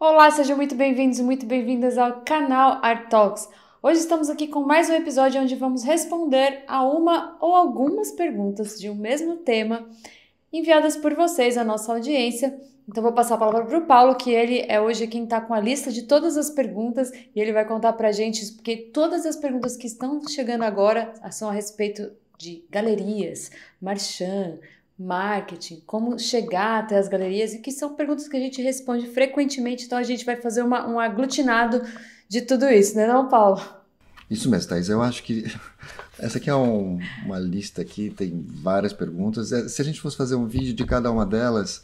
Olá, sejam muito bem-vindos e muito bem-vindas ao canal Art Talks. Hoje estamos aqui com mais um episódio onde vamos responder a uma ou algumas perguntas de um mesmo tema enviadas por vocês, a nossa audiência. Então vou passar a palavra para o Paulo, que ele é hoje quem está com a lista de todas as perguntas e ele vai contar para a gente, porque todas as perguntas que estão chegando agora são a respeito de galerias, marchand, marketing, como chegar até as galerias, e que são perguntas que a gente responde frequentemente, então a gente vai fazer uma, um aglutinado de tudo isso, né não, Paulo? Isso mesmo, Thais. Eu acho que essa aqui é um, uma lista aqui, tem várias perguntas. É, se a gente fosse fazer um vídeo de cada uma delas,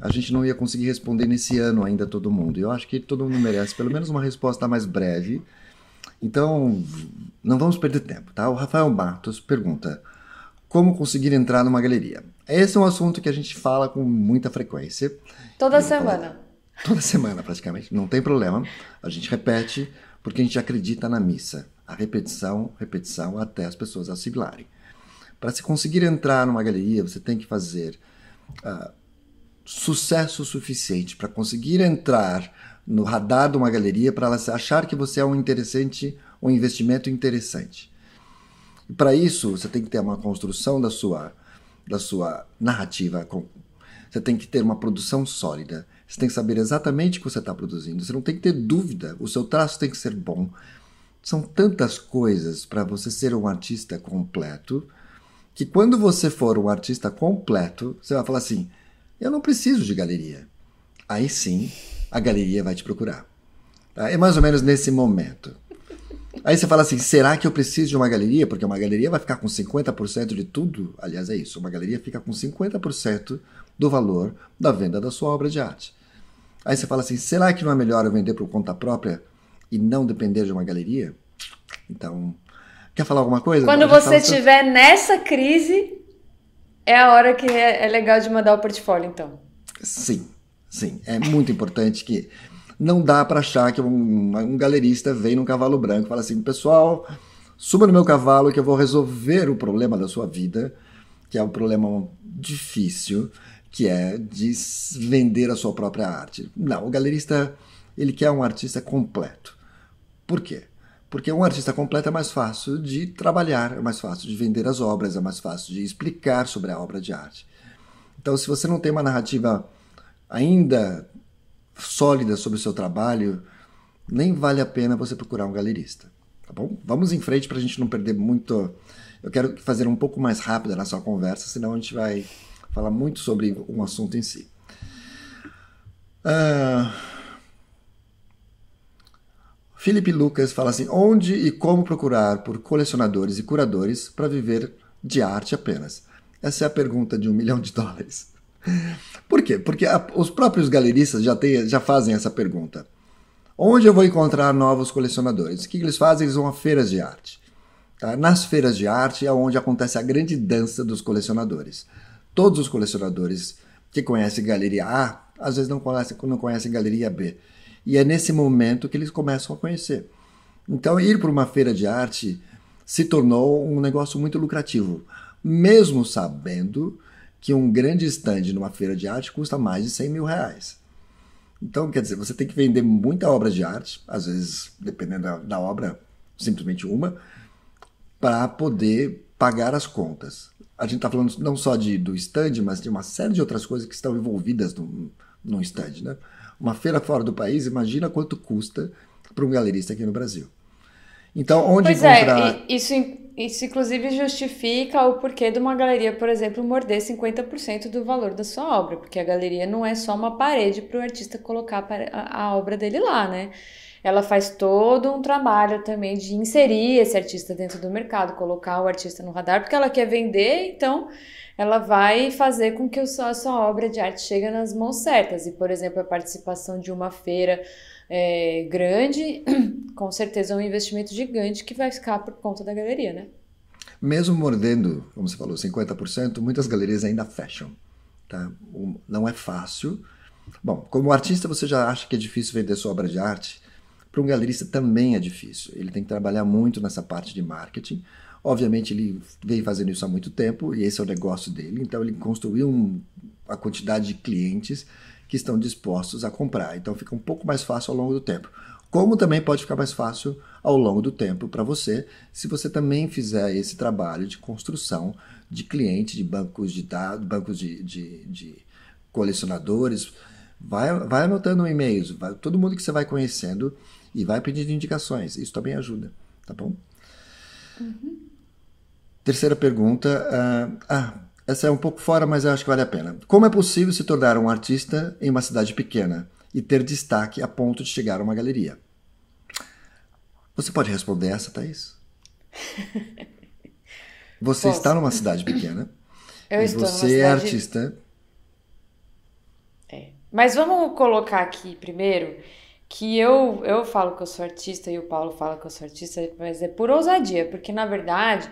a gente não ia conseguir responder nesse ano ainda todo mundo. Eu acho que todo mundo merece pelo menos uma resposta mais breve. Então, não vamos perder tempo, tá? O Rafael Matos pergunta: como conseguir entrar numa galeria. Esse é um assunto que a gente fala com muita frequência. Toda semana. Toda semana, praticamente. Não tem problema. A gente repete porque a gente acredita na missa. A repetição, repetição, até as pessoas assimilarem. Para se conseguir entrar numa galeria, você tem que fazer uh, sucesso suficiente para conseguir entrar no radar de uma galeria para ela achar que você é um interessante, um investimento interessante. E para isso, você tem que ter uma construção da sua, da sua narrativa. Você tem que ter uma produção sólida. Você tem que saber exatamente o que você está produzindo. Você não tem que ter dúvida. O seu traço tem que ser bom. São tantas coisas para você ser um artista completo que quando você for um artista completo, você vai falar assim: eu não preciso de galeria. Aí sim, a galeria vai te procurar. Tá? É mais ou menos nesse momento. Aí você fala assim: será que eu preciso de uma galeria? Porque uma galeria vai ficar com 50% de tudo. Aliás, é isso: uma galeria fica com 50% do valor da venda da sua obra de arte. Aí você fala assim: será que não é melhor eu vender por conta própria e não depender de uma galeria? Então, quer falar alguma coisa? Quando você estiver nessa crise, é a hora que é, é legal de mandar o portfólio, então. Sim, sim. É muito importante que não dá para achar que um, um galerista vem num cavalo branco e fala assim: pessoal, suba no meu cavalo que eu vou resolver o problema da sua vida, que é um problema difícil, que é de vender a sua própria arte. Não, o galerista ele quer um artista completo. Por quê? Porque um artista completo é mais fácil de trabalhar, é mais fácil de vender as obras, é mais fácil de explicar sobre a obra de arte. Então, se você não tem uma narrativa ainda sólida sobre o seu trabalho, nem vale a pena você procurar um galerista. Tá bom? Vamos em frente para a gente não perder muito. Eu quero fazer um pouco mais rápida na sua conversa, senão a gente vai falar muito sobre um assunto em si. Uh... Felipe Lucas fala assim: onde e como procurar por colecionadores e curadores para viver de arte apenas? Essa é a pergunta de um milhão de dólares. Por quê? Porque a, os próprios galeristas já, tem, já fazem essa pergunta. Onde eu vou encontrar novos colecionadores? O que eles fazem? Eles vão a feiras de arte. Tá? Nas feiras de arte é onde acontece a grande dança dos colecionadores. Todos os colecionadores que conhecem Galeria A, às vezes não conhecem, não conhecem Galeria B. E é nesse momento que eles começam a conhecer. Então, ir para uma feira de arte se tornou um negócio muito lucrativo, mesmo sabendo que um grande stand numa feira de arte custa mais de 100 mil reais. Então, quer dizer, você tem que vender muita obra de arte, às vezes, dependendo da, da obra, simplesmente uma, para poder pagar as contas. A gente está falando não só de, do stand, mas de uma série de outras coisas que estão envolvidas no, estande, stand. Né? Uma feira fora do país, imagina quanto custa para um galerista aqui no Brasil. Então, onde pois é, encontrar... É, isso isso, inclusive, justifica o porquê de uma galeria, por exemplo, morder 50% do valor da sua obra, porque a galeria não é só uma parede para o artista colocar a obra dele lá, né? Ela faz todo um trabalho também de inserir esse artista dentro do mercado, colocar o artista no radar, porque ela quer vender, então ela vai fazer com que a sua obra de arte chegue nas mãos certas. E, por exemplo, a participação de uma feira é, grande, com certeza é um investimento gigante que vai ficar por conta da galeria, né? Mesmo mordendo, como você falou, 50%, muitas galerias ainda fecham. Tá? Não é fácil. Bom, como artista você já acha que é difícil vender sua obra de arte, para um galerista também é difícil. Ele tem que trabalhar muito nessa parte de marketing. Obviamente ele vem fazendo isso há muito tempo e esse é o negócio dele, então ele construiu um, a quantidade de clientes que estão dispostos a comprar. Então fica um pouco mais fácil ao longo do tempo. Como também pode ficar mais fácil ao longo do tempo para você, se você também fizer esse trabalho de construção de cliente, de bancos de dados, bancos de, de, de colecionadores. Vai, vai anotando e-mails, vai, todo mundo que você vai conhecendo e vai pedindo indicações. Isso também ajuda, tá bom? Uhum. Terceira pergunta. Uh, ah, essa é um pouco fora, mas eu acho que vale a pena. Como é possível se tornar um artista em uma cidade pequena e ter destaque a ponto de chegar a uma galeria? Você pode responder essa, Thaís? Você Posso. está numa cidade pequena. Eu e estou você é cidade... é artista. É. Mas vamos colocar aqui primeiro que eu, eu falo que eu sou artista e o Paulo fala que eu sou artista, mas é por ousadia, porque na verdade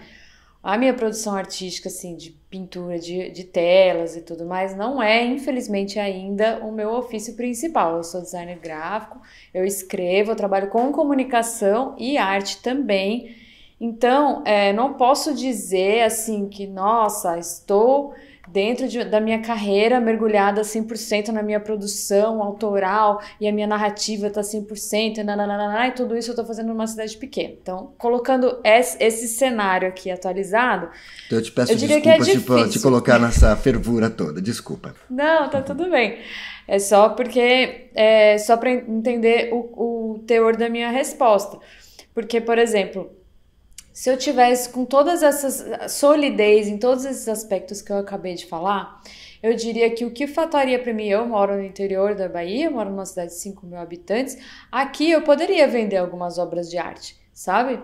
a minha produção artística, assim, de pintura, de, de telas e tudo mais, não é, infelizmente, ainda o meu ofício principal. Eu sou designer gráfico, eu escrevo, eu trabalho com comunicação e arte também. Então, é, não posso dizer, assim, que, nossa, estou dentro de, da minha carreira, mergulhada 100% na minha produção autoral e a minha narrativa tá 100% e nananana, e tudo isso eu tô fazendo numa cidade pequena. Então, colocando esse, cenário aqui atualizado, então, eu te peço eu diria desculpa que é tipo te, colocar nessa fervura toda, desculpa. Não, tá tudo bem. É só porque é só para entender o, o teor da minha resposta. Porque, por exemplo, se eu tivesse com todas essas eh, solidez em todos esses aspectos que eu acabei de falar, eu diria que o que faltaria para mim, eu moro no interior da Bahia, moro numa cidade de 5 mil habitantes, aqui eu poderia vender algumas obras de arte, sabe?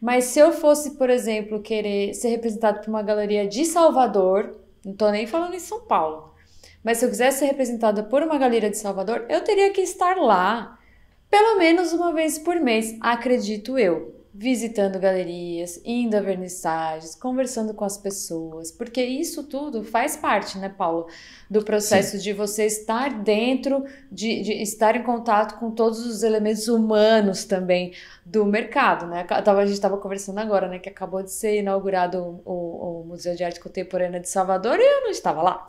Mas se eu fosse, por exemplo, querer ser representado por uma galeria de Salvador, não tô nem falando em São Paulo, mas se eu quisesse ser representada por uma galeria de Salvador, eu teria que estar lá pelo menos uma vez por mês, acredito eu visitando galerias, indo a vernissagens, conversando com as pessoas, porque isso tudo faz parte, né, Paulo, do processo Sim. de você estar dentro, de, de, estar em contato com todos os elementos humanos também do mercado, né? a gente estava conversando agora, né, que acabou de ser inaugurado o, o Museu de Arte Contemporânea de Salvador e eu não estava lá.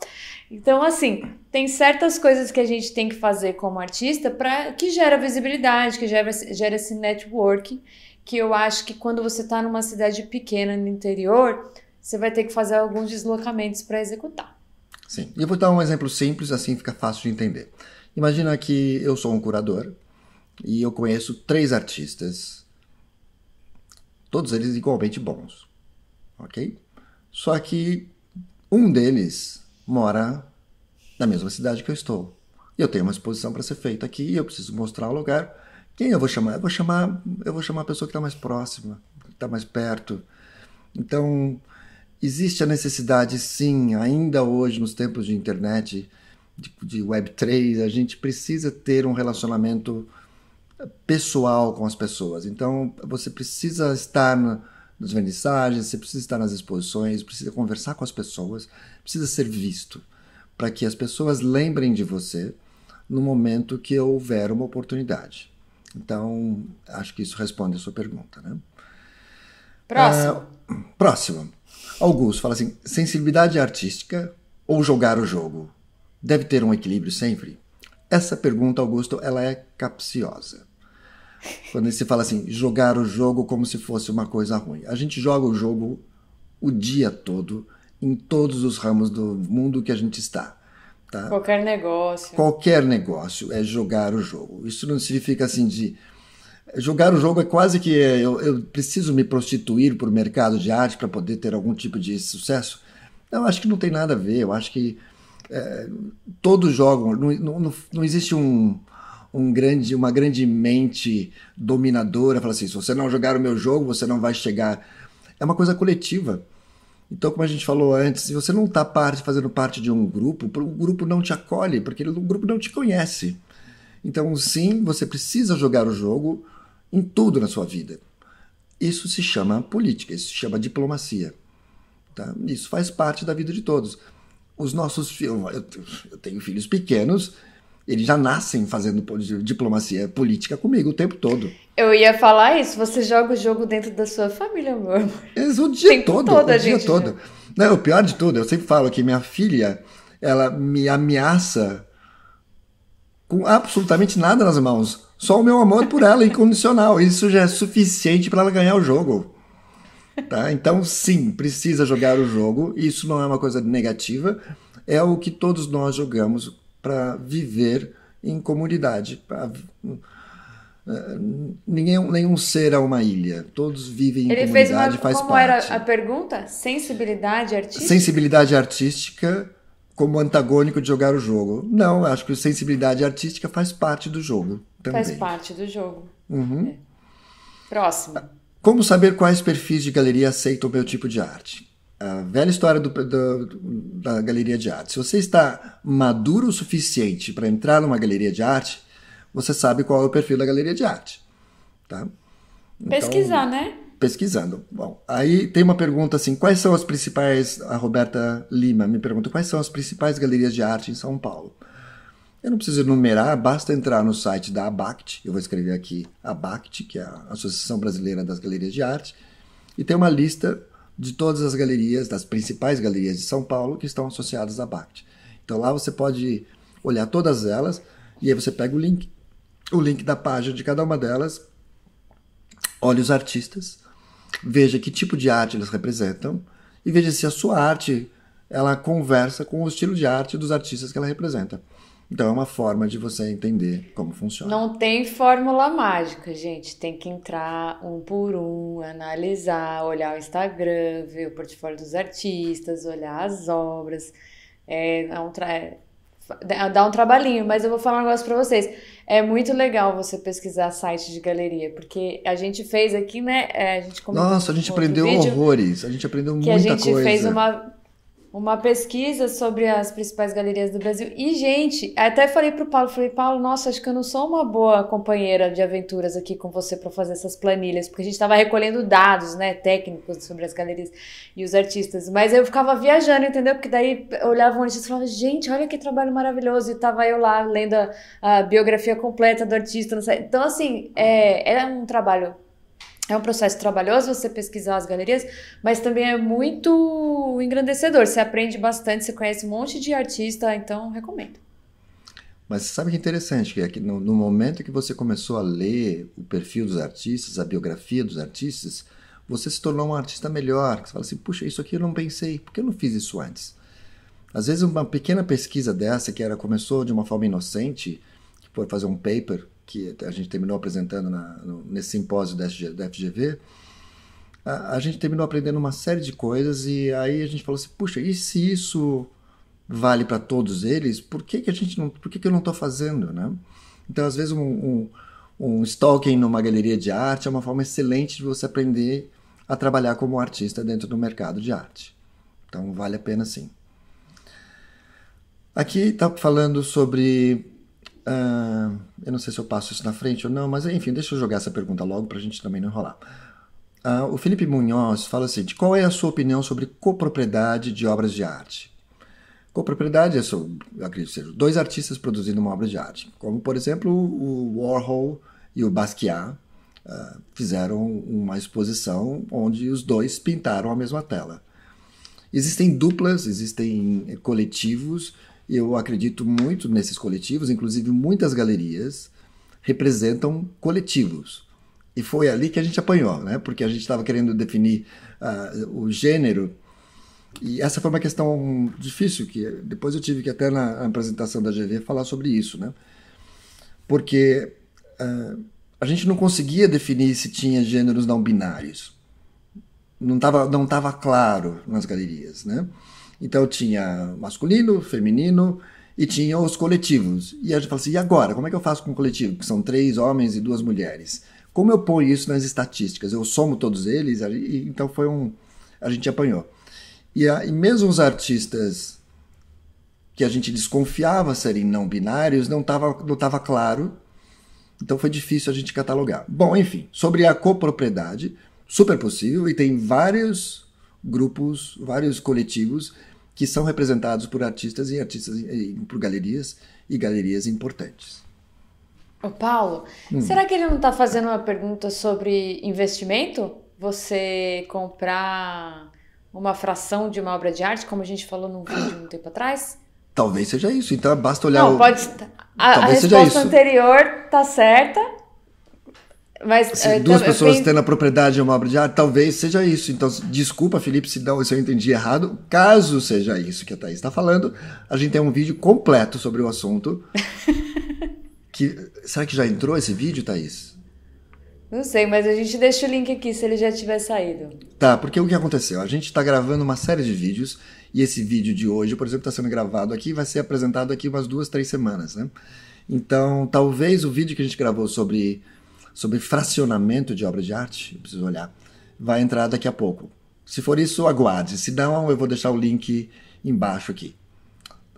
Então, assim, tem certas coisas que a gente tem que fazer como artista para que gera visibilidade, que gera, gera esse networking que eu acho que quando você está numa cidade pequena no interior, você vai ter que fazer alguns deslocamentos para executar. Sim. E eu vou dar um exemplo simples, assim fica fácil de entender. Imagina que eu sou um curador e eu conheço três artistas, todos eles igualmente bons, ok? Só que um deles mora na mesma cidade que eu estou. E eu tenho uma exposição para ser feita aqui, eu preciso mostrar o lugar quem eu vou chamar? Eu vou chamar, eu vou chamar a pessoa que está mais próxima, que está mais perto. Então, existe a necessidade, sim, ainda hoje, nos tempos de internet, de, de Web3, a gente precisa ter um relacionamento pessoal com as pessoas. Então, você precisa estar no, nas vernissagens, você precisa estar nas exposições, precisa conversar com as pessoas, precisa ser visto, para que as pessoas lembrem de você no momento que houver uma oportunidade. Então, acho que isso responde a sua pergunta. Né? Próximo. Ah, próximo. Augusto fala assim: sensibilidade artística ou jogar o jogo? Deve ter um equilíbrio sempre? Essa pergunta, Augusto, ela é capciosa. Quando se fala assim, jogar o jogo como se fosse uma coisa ruim. A gente joga o jogo o dia todo, em todos os ramos do mundo que a gente está. Tá? Qualquer negócio. Qualquer negócio é jogar o jogo. Isso não significa assim de. Jogar o jogo é quase que é, eu, eu preciso me prostituir por mercado de arte para poder ter algum tipo de sucesso. Eu acho que não tem nada a ver. Eu acho que é, todos jogam. Não, não, não existe um, um grande, uma grande mente dominadora. Fala assim: se você não jogar o meu jogo, você não vai chegar. É uma coisa coletiva. Então, como a gente falou antes, se você não está parte, fazendo parte de um grupo, o grupo não te acolhe, porque o grupo não te conhece. Então, sim, você precisa jogar o jogo em tudo na sua vida. Isso se chama política, isso se chama diplomacia. Tá? Isso faz parte da vida de todos. Os nossos filhos. Eu tenho filhos pequenos eles já nascem fazendo diplomacia política comigo o tempo todo. Eu ia falar isso, você joga o jogo dentro da sua família, amor. Eles o dia tempo todo, todo o dia né? todo. Não, o pior de tudo, eu sempre falo que minha filha, ela me ameaça com absolutamente nada nas mãos. Só o meu amor por ela, incondicional. Isso já é suficiente para ela ganhar o jogo. Tá? Então, sim, precisa jogar o jogo. Isso não é uma coisa negativa. É o que todos nós jogamos para viver em comunidade. Pra, é, Ninguém, é nenhum ser é uma ilha. Todos vivem em Ele comunidade, fez uma, como era a pergunta? Sensibilidade artística? Sensibilidade artística como antagônico de jogar o jogo. Não, acho que sensibilidade artística faz parte do jogo também. Faz parte do jogo. Uhum. É. Próximo. Como saber quais perfis de galeria aceitam o meu tipo de arte? a velha história do, do, da galeria de arte. Se você está maduro o suficiente para entrar numa galeria de arte, você sabe qual é o perfil da galeria de arte. Tá? Então, Pesquisar, né? Pesquisando. Bom, aí tem uma pergunta assim: quais são as principais. A Roberta Lima me pergunta quais são as principais galerias de arte em São Paulo. Eu não preciso enumerar, basta entrar no site da ABACT, eu vou escrever aqui ABACT, que é a Associação Brasileira das Galerias de Arte, e tem uma lista de todas as galerias, das principais galerias de São Paulo que estão associadas à BACT. Então lá você pode olhar todas elas e aí você pega o link, o link da página de cada uma delas, olha os artistas, veja que tipo de arte eles representam e veja se a sua arte ela conversa com o estilo de arte dos artistas que ela representa. Então é uma forma de você entender como funciona. Não tem fórmula mágica, gente. Tem que entrar um por um, analisar, olhar o Instagram, ver o portfólio dos artistas, olhar as obras. É, é um tra... É, é, dá um trabalhinho, mas eu vou falar um negócio pra vocês. É muito legal você pesquisar site de galeria, porque a gente fez aqui, né? É, a gente Nossa, a gente aprendeu horrores, a gente aprendeu muita coisa. Que a gente coisa. fez uma uma pesquisa sobre as principais galerias do Brasil. E, gente, até falei para o Paulo, falei, Paulo, nossa, acho que eu não sou uma boa companheira de aventuras aqui com você para fazer essas planilhas, porque a gente estava recolhendo dados, né, técnicos sobre as galerias e os artistas. Mas eu ficava viajando, entendeu? Porque daí olhava um artista e falava, gente, olha que trabalho maravilhoso. E tava eu lá lendo a, a biografia completa do artista. Então, assim, é, é um trabalho é um processo trabalhoso você pesquisar as galerias, mas também é muito engrandecedor. Você aprende bastante, você conhece um monte de artista, então recomendo. Mas sabe que é interessante que aqui, é no, no momento que você começou a ler o perfil dos artistas, a biografia dos artistas, você se tornou um artista melhor. Você fala assim, puxa, isso aqui eu não pensei, por que eu não fiz isso antes? Às vezes uma pequena pesquisa dessa que era começou de uma forma inocente, que foi fazer um paper que a gente terminou apresentando na, no, nesse simpósio da, da FGV, a, a, gente terminou aprendendo uma série de coisas e aí a gente falou assim, puxa, e se isso vale para todos eles, por que, que a gente não, por que, que eu não estou fazendo, né? Então, às vezes, um, um, um stalking numa galeria de arte é uma forma excelente de você aprender a trabalhar como artista dentro do mercado de arte. Então, vale a pena sim. Aqui está falando sobre Uh, eu não sei se eu passo isso na frente ou não, mas enfim, deixa eu jogar essa pergunta logo para a gente também não enrolar. Uh, o Felipe Munhoz fala assim: de qual é a sua opinião sobre copropriedade de obras de arte? Copropriedade é, sobre, eu acredito ser dois artistas produzindo uma obra de arte, como por exemplo o Warhol e o Basquiat uh, fizeram uma exposição onde os dois pintaram a mesma tela. Existem duplas, existem eh, coletivos eu acredito muito nesses coletivos, inclusive muitas galerias representam coletivos. E foi ali que a gente apanhou, né? porque a gente estava querendo definir uh, o gênero. E essa foi uma questão difícil, que depois eu tive que até na apresentação da GV falar sobre isso. Né? Porque uh, a gente não conseguia definir se tinha gêneros não binários. Não estava não tava claro nas galerias. Né? Então tinha masculino, feminino e tinha os coletivos. E a gente fala assim: e agora? Como é que eu faço com o coletivo? Que são três homens e duas mulheres. Como eu ponho isso nas estatísticas? Eu somo todos eles, e, então foi um. A gente apanhou. E, a, ah, e mesmo os artistas que a gente desconfiava serem não binários não estava não tava claro, então foi difícil a gente catalogar. Bom, enfim, sobre a copropriedade, super possível, e tem vários grupos, vários coletivos que são representados por artistas e artistas e, por galerias e galerias importantes. O Paulo, hum. será que ele não está fazendo uma pergunta sobre investimento? Você comprar uma fração de uma obra de arte, como a gente falou num vídeo um tempo atrás? Talvez seja isso. Então basta olhar. Não, o... pode. A, a resposta anterior está certa, mas, eh, duas pessoas penso... tendo a propriedade de uma obra de arte, talvez seja isso. Então, desculpa, Felipe, se, não, se eu entendi errado. Caso seja isso que a Thaís está falando, a gente tem um vídeo completo sobre o assunto. que, será que já entrou esse vídeo, Thaís? Não sei, mas a gente deixa o link aqui se ele já tiver saído. Tá, porque o que aconteceu? A gente está gravando uma série de vídeos e esse vídeo de hoje, por exemplo, está sendo gravado aqui e vai ser apresentado aqui umas duas, três semanas, né? Então, talvez o vídeo que a gente gravou sobre sobre fracionamento de obra de arte, eu preciso olhar, vai entrar daqui a pouco. Se for isso, aguarde. Se não, eu vou deixar o link embaixo aqui.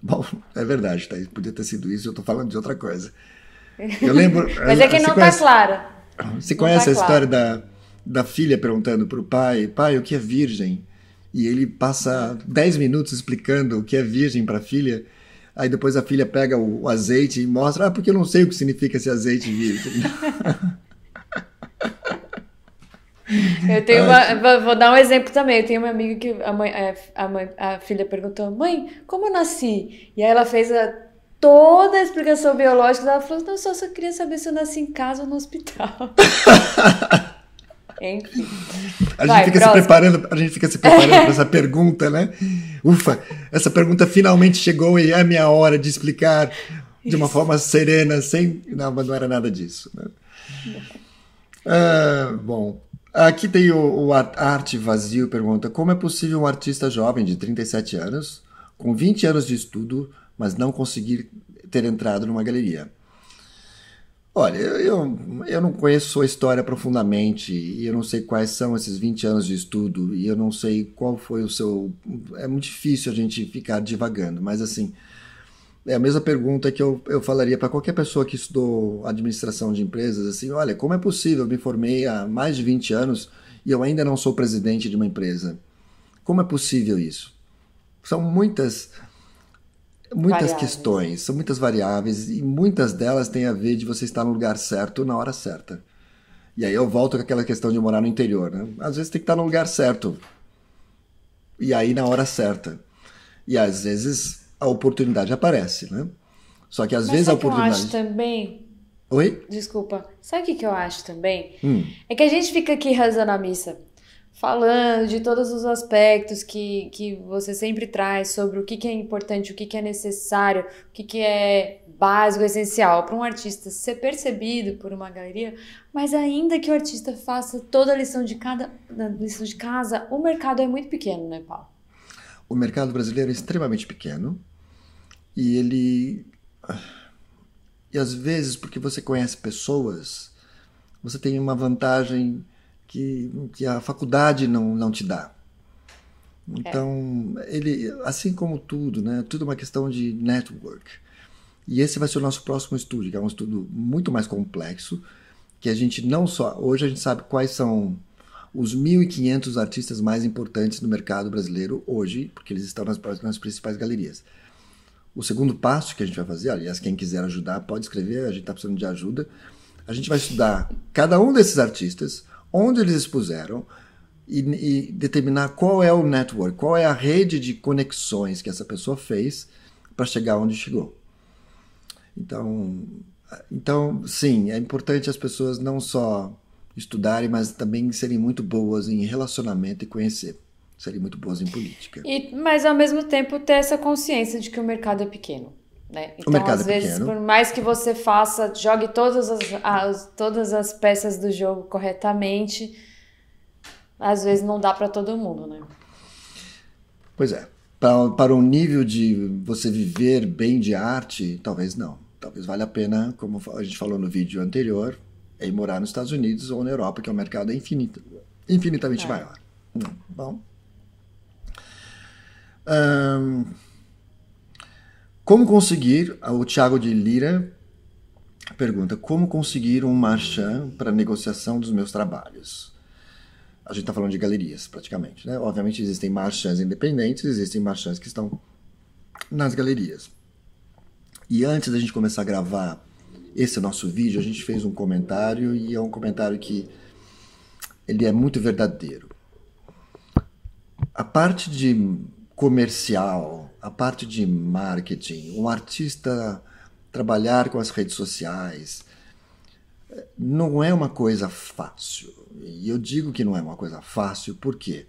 Bom, é verdade, tá? podia ter sido isso, eu estou falando de outra coisa. Eu lembro. Mas é que eh, não está claro. Você conhece tá a história da, da filha perguntando para o pai: pai, o que é virgem? E ele passa 10 minutos explicando o que é virgem para a filha. Aí depois a filha pega o, o, azeite e mostra: ah, porque eu não sei o que significa esse azeite virgem. Eu tenho uma, vou dar um exemplo também. Eu tenho uma amiga que a mãe, a, mãe, a filha perguntou: "Mãe, como eu nasci?" E aí ela fez a, toda a explicação biológica, ela falou: "Não, só só queria saber se eu nasci em casa ou no hospital." Enfim. A, Vai, gente fica próximo. se preparando, a gente fica se preparando para essa pergunta, né? Ufa, essa pergunta finalmente chegou e é minha hora de explicar de uma Isso. forma serena, sem. Não, mas não era nada disso. Né? Não. Ah, bom, aqui tem o, o Arte Vazio pergunta: Como é possível um artista jovem de 37 anos, com 20 anos de estudo, mas não conseguir ter entrado numa galeria? Olha, eu, eu não conheço sua história profundamente e eu não sei quais são esses 20 anos de estudo e eu não sei qual foi o seu. É muito difícil a gente ficar divagando, mas assim, é a mesma pergunta que eu, eu falaria para qualquer pessoa que estudou administração de empresas, assim, olha, como é possível? Eu me formei há mais de 20 anos e eu ainda não sou presidente de uma empresa. Como é possível isso? São muitas muitas variáveis. questões, são muitas variáveis e muitas delas têm a ver de você estar no lugar certo na hora certa. E aí eu volto com aquela questão de morar no interior, né? Às vezes tem que estar no lugar certo. E aí na hora certa. E às vezes a oportunidade aparece, né? Só que às Mas vezes a oportunidade. eu acho também. Oi? Desculpa. Sabe o que, que eu acho também? Hum. É que a gente fica aqui rezando a missa, falando de todos os aspectos que, que você sempre traz sobre o que, que é importante, o que, que é necessário, o que, que é básico, essencial para um artista ser percebido por uma galeria, mas ainda que o artista faça toda a lição de cada lição de casa, o mercado é muito pequeno, né, Paulo? O mercado brasileiro é extremamente pequeno e ele. Ah, e às vezes, porque você conhece pessoas, você tem uma vantagem que, que a faculdade não, não te dá. Então, é. ele, assim como tudo, né? Tudo é uma questão de network. E esse vai ser o nosso próximo estudo, que é um estudo muito mais complexo, que a gente não só hoje a gente sabe quais são os 1.500 artistas mais importantes do mercado brasileiro hoje, porque eles estão nas, nas principais galerias. O segundo passo que a gente vai fazer, aliás, quem quiser ajudar pode escrever, a gente está precisando de ajuda. A gente vai estudar cada um desses artistas, onde eles expuseram, e, e, determinar qual é o network, qual é a rede de conexões que essa pessoa fez para chegar onde chegou. Então, então, sim, é importante as pessoas não só estudarem, mas também serem muito boas em relacionamento e conhecer. Serem muito boas em política. E, mas ao mesmo tempo ter essa consciência de que o mercado é pequeno. Né? Então, às é vezes, pequeno. por mais que você faça, jogue todas as, as, todas as peças do jogo corretamente, às vezes não dá para todo mundo, né? Pois é. Para, para um nível de você viver bem de arte, talvez não. Talvez valha a pena, como a gente falou no vídeo anterior, e é morar nos Estados Unidos ou na Europa, que é um mercado infinito, infinitamente é. maior. Hum, bom. Um, como conseguir, ah, o Tiago de Lira pergunta, como conseguir um marchand para negociação dos meus trabalhos? A gente está falando de galerias, praticamente. Né? Obviamente existem marchands independentes, existem marchands que estão nas galerias. E antes da gente começar a gravar esse é nosso vídeo, a gente fez um comentário e é um comentário que ele é muito verdadeiro. A parte de comercial, a parte de marketing, um artista trabalhar com as redes sociais não é uma coisa fácil. E eu digo que não é uma coisa fácil porque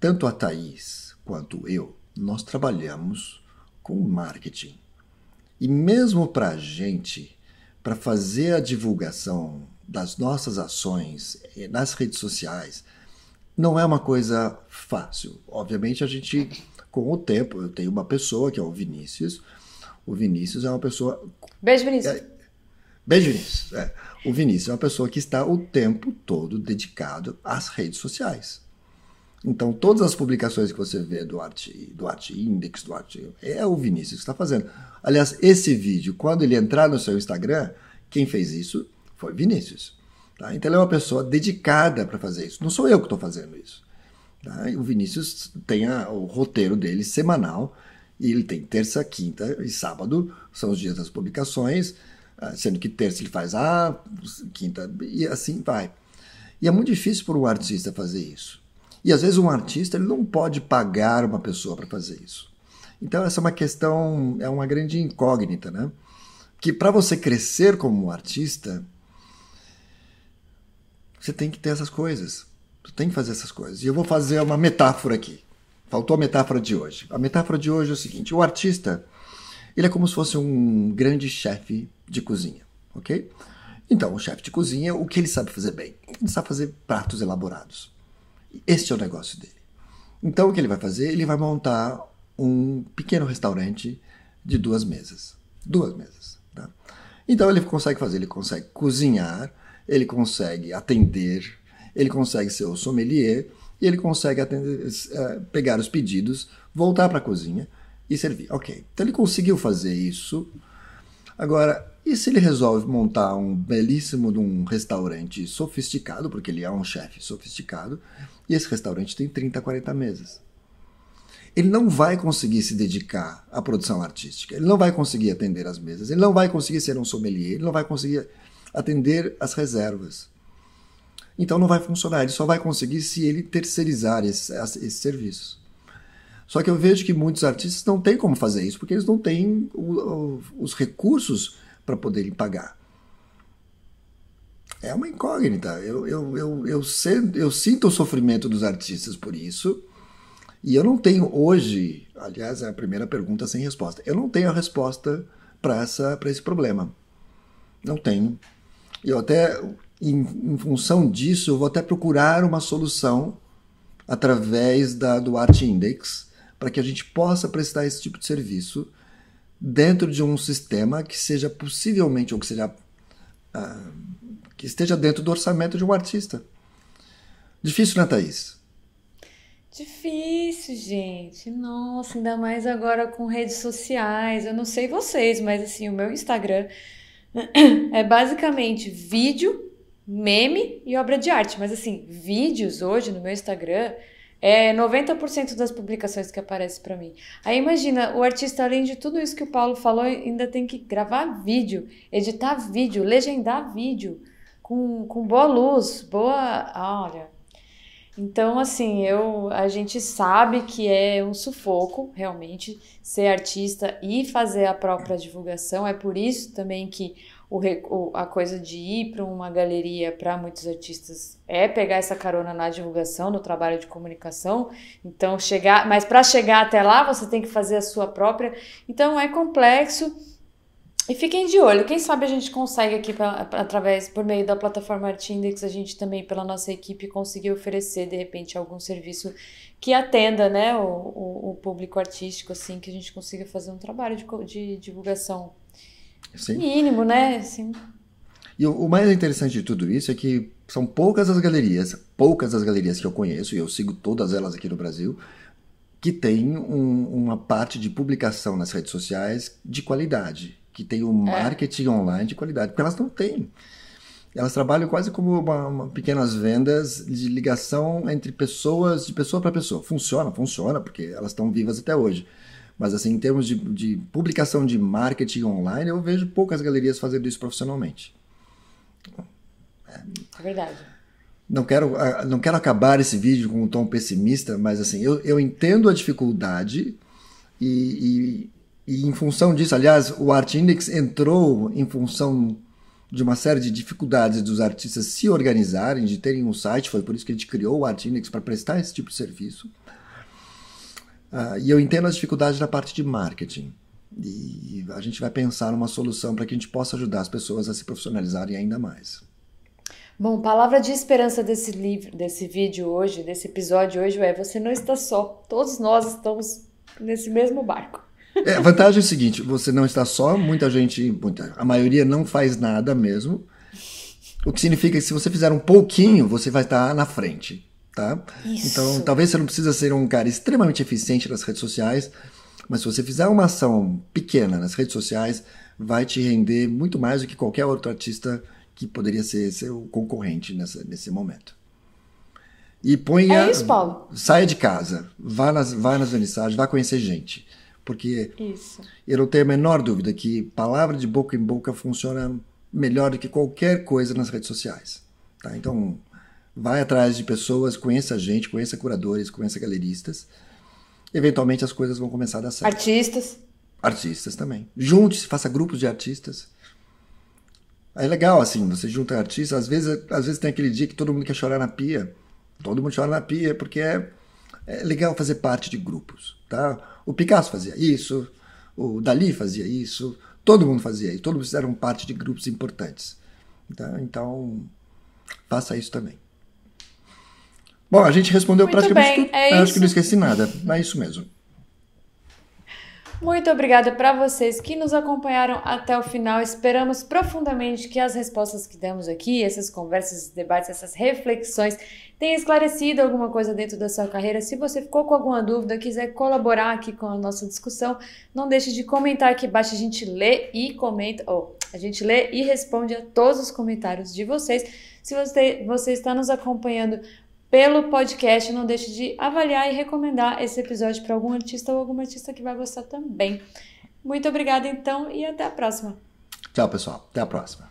tanto a Thaís quanto eu, nós trabalhamos com marketing. E mesmo para a gente para fazer a divulgação das nossas ações eh, nas redes sociais não é uma coisa fácil. Obviamente, a gente, com o tempo, eu tenho uma pessoa que é o Vinícius. O Vinícius é uma pessoa. Beijo, Vinícius. É... Beijo, Vinícius. É. O Vinícius é uma pessoa que está o tempo todo dedicado às redes sociais. Então, todas as publicações que você vê do Art, do Art Index, do Art, é o Vinícius que está fazendo. Aliás, esse vídeo, quando ele entrar no seu Instagram, quem fez isso foi Vinícius. Tá? Então, ele é uma pessoa dedicada para fazer isso. Não sou eu que estou fazendo isso. Tá? O Vinícius tem a, o roteiro dele semanal, e ele tem terça, quinta e sábado, são os dias das publicações, ah, sendo que terça ele faz A, quinta, e assim vai. E é muito difícil para um artista fazer isso. E às vezes um artista ele não pode pagar uma pessoa para fazer isso. Então essa é uma questão, é uma grande incógnita, né? Que para você crescer como um artista, você tem que ter essas coisas. Você tem que fazer essas coisas. E eu vou fazer uma metáfora aqui. Faltou a metáfora de hoje. A metáfora de hoje é o seguinte: o artista, ele é como se fosse um grande chefe de cozinha, ok? Então, o chefe de cozinha, o que ele sabe fazer bem? Ele sabe fazer pratos elaborados. Este é o negócio dele. Então o que ele vai fazer? Ele vai montar um pequeno restaurante de duas mesas. Duas mesas. Tá? Então ele consegue fazer, ele consegue cozinhar, ele consegue atender, ele consegue ser o sommelier e ele consegue atender, eh, pegar os pedidos, voltar para a cozinha e servir. Ok. Então ele conseguiu fazer isso. Agora, e se ele resolve montar um belíssimo um restaurante sofisticado, porque ele é um chefe sofisticado, e esse restaurante tem 30, 40 mesas. Ele não vai conseguir se dedicar à produção artística, ele não vai conseguir atender as mesas, ele não vai conseguir ser um sommelier, ele não vai conseguir atender as reservas. Então não vai funcionar, ele só vai conseguir se ele terceirizar esses, serviços. Só que eu vejo que muitos artistas não têm como fazer isso, porque eles não têm o, o, os recursos para poderem pagar é uma incógnita. Eu, eu, eu, eu, sendo, eu sinto o sofrimento dos artistas por isso. E eu não tenho hoje, aliás, é a primeira pergunta sem resposta. Eu não tenho a resposta para esse problema. Não tenho. Eu até, em, em, função disso, eu vou até procurar uma solução através da, do Art Index para que a gente possa prestar esse tipo de serviço dentro de um sistema que seja possivelmente ou que seja ah, que esteja dentro do orçamento de um artista. Difícil, né, Thaís? Difícil, gente. Nossa, ainda mais agora com redes sociais. Eu não sei vocês, mas assim, o meu Instagram é basicamente vídeo, meme e obra de arte. Mas assim, vídeos hoje no meu Instagram é 90% das publicações que aparecem para mim. Aí imagina, o artista, além de tudo isso que o Paulo falou, ainda tem que gravar vídeo, editar vídeo, legendar vídeo com, com boa luz, boa. Ah, olha. Então, assim, eu, a gente sabe que é um sufoco, realmente, ser artista e fazer a própria divulgação. É por isso também que o, a coisa de ir para uma galeria para muitos artistas é pegar essa carona na divulgação, no trabalho de comunicação. Então, chegar. Mas para chegar até lá, você tem que fazer a sua própria. Então, é complexo e fiquem de olho, quem sabe a gente consegue aqui pra, através por meio da plataforma Art Index, a gente também pela nossa equipe conseguir oferecer de repente algum serviço que atenda, né, o, o, o público artístico assim, que a gente consiga fazer um trabalho de, de divulgação Sim. mínimo, né, assim. E o, o mais interessante de tudo isso é que são poucas as galerias, poucas as galerias que eu conheço e eu sigo todas elas aqui no Brasil, que tem um, uma parte de publicação nas redes sociais de qualidade que tem um é. marketing online de qualidade, porque elas não têm. Elas trabalham quase como uma, uma pequenas vendas de ligação entre pessoas, de pessoa para pessoa. Funciona, funciona, porque elas estão vivas até hoje. Mas assim, em termos de, de publicação de marketing online, eu vejo poucas galerias fazendo isso profissionalmente. É verdade. Não quero, não quero acabar esse vídeo com um tom pessimista, mas assim, eu, eu entendo a dificuldade e, e e em função disso, aliás, o Art Index entrou em função de uma série de dificuldades dos artistas se organizarem, de terem um site, foi por isso que a gente criou o Art Index para prestar esse tipo de serviço. Uh, e eu entendo as dificuldades da parte de marketing. E a gente vai pensar numa solução para que a gente possa ajudar as pessoas a se profissionalizarem ainda mais. Bom, palavra de esperança desse livro, desse vídeo hoje, desse episódio hoje é: você não está só. Todos nós estamos nesse mesmo barco. É, a vantagem é o seguinte: você não está só, muita gente, muita, a maioria não faz nada mesmo. O que significa que se você fizer um pouquinho, você vai estar na frente, tá? Então, talvez você não precisa ser um cara extremamente eficiente nas redes sociais, mas se você fizer uma ação pequena nas redes sociais, vai te render muito mais do que qualquer outro artista que poderia ser seu concorrente nessa, nesse momento. E ponha. É isso, Paulo. Saia de casa, vá nas, vá nas vernissagens, vá conhecer gente. Porque Isso. eu não tenho a menor dúvida que palavra de boca em boca funciona melhor do que qualquer coisa nas redes sociais. Tá? Então, vai atrás de pessoas, conheça gente, conheça curadores, conheça galeristas. Eventualmente as coisas vão começar a dar certo. Artistas. Artistas também. Junte-se, faça grupos de artistas. É legal, assim, você junta artistas. Às vezes, às vezes tem aquele dia que todo mundo quer chorar na pia. Todo mundo chora na pia porque é é legal fazer parte de grupos, tá? O Picasso fazia isso, o Dali fazia isso, todo mundo fazia isso, todos fizeram parte de grupos importantes. Tá? Então, faça isso também. Bom, a gente respondeu Muito praticamente bem, tudo. É Acho isso. que não esqueci nada, é isso mesmo. Muito obrigada para vocês que nos acompanharam até o final. Esperamos profundamente que as respostas que damos aqui, essas conversas, esses debates, essas reflexões tenham esclarecido alguma coisa dentro da sua carreira. Se você ficou com alguma dúvida, quiser colaborar aqui com a nossa discussão, não deixe de comentar aqui embaixo. A gente lê e comenta, ou a gente lê e responde a todos os comentários de vocês. Se você, você está nos acompanhando pelo podcast. Não deixe de avaliar e recomendar esse episódio para algum artista ou alguma artista que vai gostar também. Muito obrigada, então, e até a próxima. Tchau, pessoal. Até a próxima.